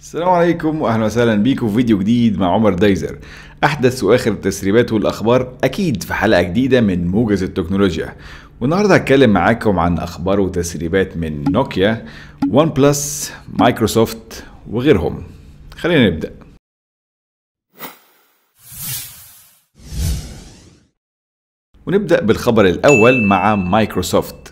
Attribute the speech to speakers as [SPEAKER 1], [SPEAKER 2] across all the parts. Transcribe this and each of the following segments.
[SPEAKER 1] السلام عليكم واهلا وسهلا بيكم في فيديو جديد مع عمر دايزر احدث واخر التسريبات والاخبار اكيد في حلقه جديده من موجز التكنولوجيا والنهارده هتكلم معاكم عن اخبار وتسريبات من نوكيا ون بلس مايكروسوفت وغيرهم خلينا نبدا ونبدا بالخبر الاول مع مايكروسوفت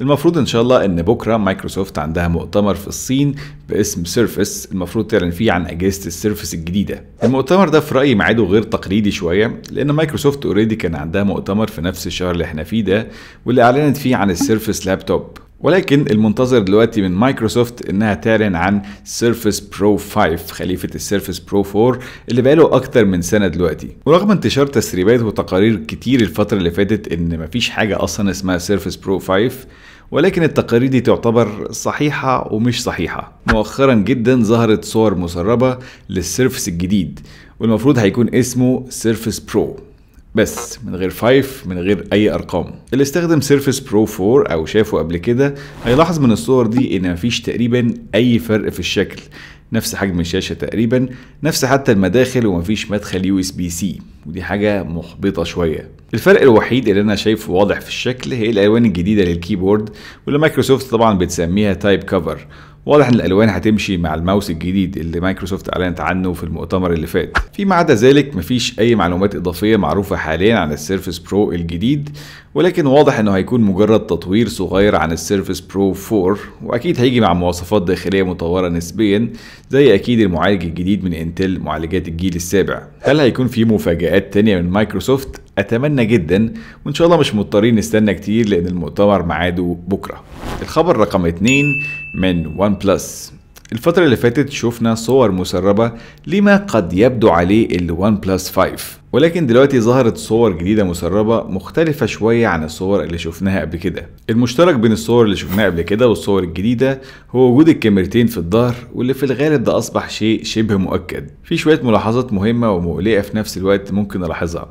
[SPEAKER 1] المفروض ان شاء الله ان بكره مايكروسوفت عندها مؤتمر في الصين باسم سيرفس المفروض تعلن فيه عن اجهزه السيرفس الجديده المؤتمر ده في رايي ميعاده غير تقليدي شويه لان مايكروسوفت اوريدي كان عندها مؤتمر في نفس الشهر اللي احنا فيه ده واللي اعلنت فيه عن السيرفس لابتوب ولكن المنتظر دلوقتي من مايكروسوفت انها تعلن عن سيرفس برو 5 خليفه السيرفس برو 4 اللي بقاله اكتر من سنه دلوقتي ورغم انتشار تسريبات وتقارير كتير الفتره اللي فاتت ان مفيش حاجه اصلا اسمها سيرفس برو 5 ولكن التقارير دي تعتبر صحيحة ومش صحيحة مؤخرا جدا ظهرت صور مسربة للسيرفس الجديد والمفروض هيكون اسمه سيرفس برو بس من غير 5 من غير اي ارقام اللي استخدم سيرفس برو 4 او شافه قبل كده هيلاحظ من الصور دي ان مفيش تقريبا اي فرق في الشكل نفس حجم الشاشه تقريبا نفس حتى المداخل ومفيش مدخل يو اس بي سي ودي حاجه محبطه شويه الفرق الوحيد اللي انا شايفه واضح في الشكل هي الالوان الجديده للكيبورد واللي مايكروسوفت طبعا بتسميها تايب كفر واضح ان الالوان هتمشي مع الماوس الجديد اللي مايكروسوفت اعلنت عنه في المؤتمر اللي فات فيما عدا ذلك مفيش اي معلومات اضافيه معروفه حاليا عن السيرفس برو الجديد ولكن واضح انه هيكون مجرد تطوير صغير عن السيرفس برو 4 واكيد هيجي مع مواصفات داخليه مطوره نسبيا زي اكيد المعالج الجديد من انتل معالجات الجيل السابع هل هيكون في مفاجات تانية من مايكروسوفت اتمنى جدا وان شاء الله مش مضطرين نستنى كتير لان المؤتمر ميعاده بكره الخبر رقم 2 من وان بلس الفترة اللي فاتت شفنا صور مسربة لما قد يبدو عليه الوان بلس 5 ولكن دلوقتي ظهرت صور جديدة مسربة مختلفة شوية عن الصور اللي شفناها قبل كده المشترك بين الصور اللي شفناها قبل كده والصور الجديدة هو وجود الكاميرتين في الظهر واللي في الغالب ده أصبح شيء شبه مؤكد في شوية ملاحظات مهمة ومقلقة في نفس الوقت ممكن ألاحظها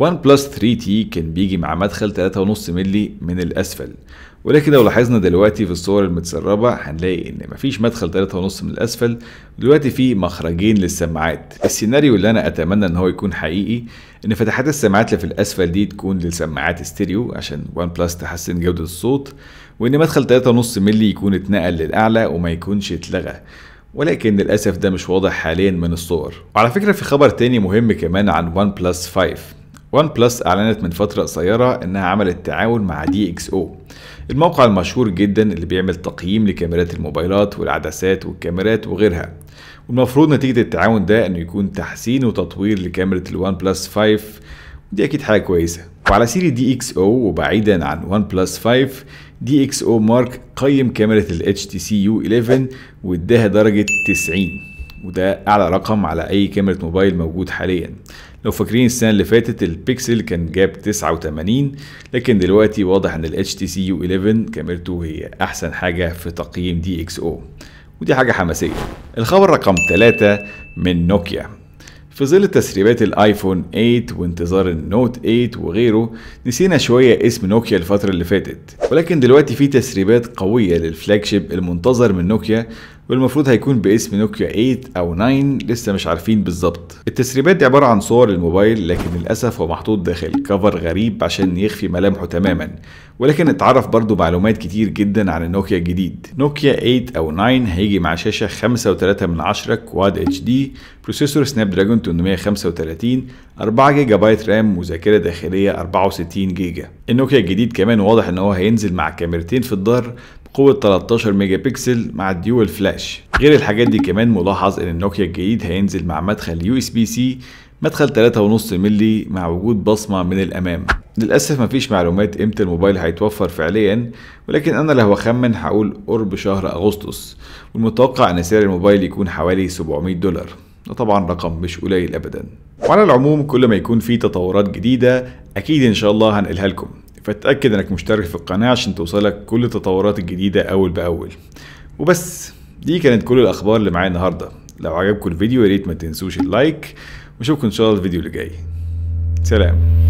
[SPEAKER 1] ون بلس 3 تي كان بيجي مع مدخل 3.5 مللي من الأسفل ولكن لو لاحظنا دلوقتي في الصور المتسربة هنلاقي إن مفيش مدخل 3.5 من الأسفل دلوقتي في مخرجين للسماعات السيناريو اللي أنا أتمنى إن هو يكون حقيقي إن فتحات السماعات اللي في الأسفل دي تكون للسماعات ستيريو عشان ون بلس تحسن جودة الصوت وإن مدخل 3.5 مللي يكون اتنقل للأعلى وما يكونش اتلغى ولكن للأسف ده مش واضح حاليا من الصور وعلى فكرة في خبر تاني مهم كمان عن ون بلس 5 ون بلس اعلنت من فتره قصيره انها عملت تعاون مع دي اكس او الموقع المشهور جدا اللي بيعمل تقييم لكاميرات الموبايلات والعدسات والكاميرات وغيرها والمفروض نتيجه التعاون ده انه يكون تحسين وتطوير لكاميرا الوان بلس 5 ودي اكيد حاجه كويسه وعلى سيره دي اكس او وبعيدا عن وان بلس 5 دي اكس او مارك قيم كاميرا ال تي سي يو 11 واداها درجه 90 وده اعلى رقم على اي كاميرا موبايل موجود حاليا لو فاكرين السنه اللي فاتت البيكسل كان جاب 89 لكن دلوقتي واضح ان الاتش تي سي يو 11 كاميرته هي احسن حاجه في تقييم دي اكس او ودي حاجه حماسيه الخبر رقم 3 من نوكيا في ظل تسريبات الايفون 8 وانتظار النوت 8 وغيره نسينا شويه اسم نوكيا الفتره اللي فاتت ولكن دلوقتي في تسريبات قويه للفلاج شيب المنتظر من نوكيا والمفروض هيكون باسم نوكيا 8 او 9 لسه مش عارفين بالظبط التسريبات دي عباره عن صور للموبايل لكن للاسف هو محطوط داخل كفر غريب عشان يخفي ملامحه تماما ولكن اتعرف برضو معلومات كتير جدا عن النوكيا الجديد نوكيا 8 او 9 هيجي مع شاشه 5.3 من 10 كواد اتش دي بروسيسور سناب دراجون 835 4 جيجا بايت رام وذاكره داخليه 64 جيجا النوكيا الجديد كمان واضح ان هو هينزل مع كاميرتين في الظهر قوة 13 ميجا بكسل مع الديول فلاش غير الحاجات دي كمان ملاحظ ان النوكيا الجديد هينزل مع مدخل يو اس بي سي مدخل 3.5 ملي مع وجود بصمة من الأمام للأسف مفيش معلومات إمتى الموبايل هيتوفر فعليا ولكن أنا لو هخمن هقول قرب شهر أغسطس والمتوقع أن سعر الموبايل يكون حوالي 700 دولار ده طبعا رقم مش قليل أبدا وعلى العموم كل ما يكون في تطورات جديدة أكيد إن شاء الله هنقلها لكم فتأكد انك مشترك في القناة عشان توصلك كل التطورات الجديدة اول باول وبس دي كانت كل الاخبار اللي معايا النهاردة لو عجبكم الفيديو يا ريت ما تنسوش اللايك واشوفكم ان شاء الله الفيديو اللي جاي سلام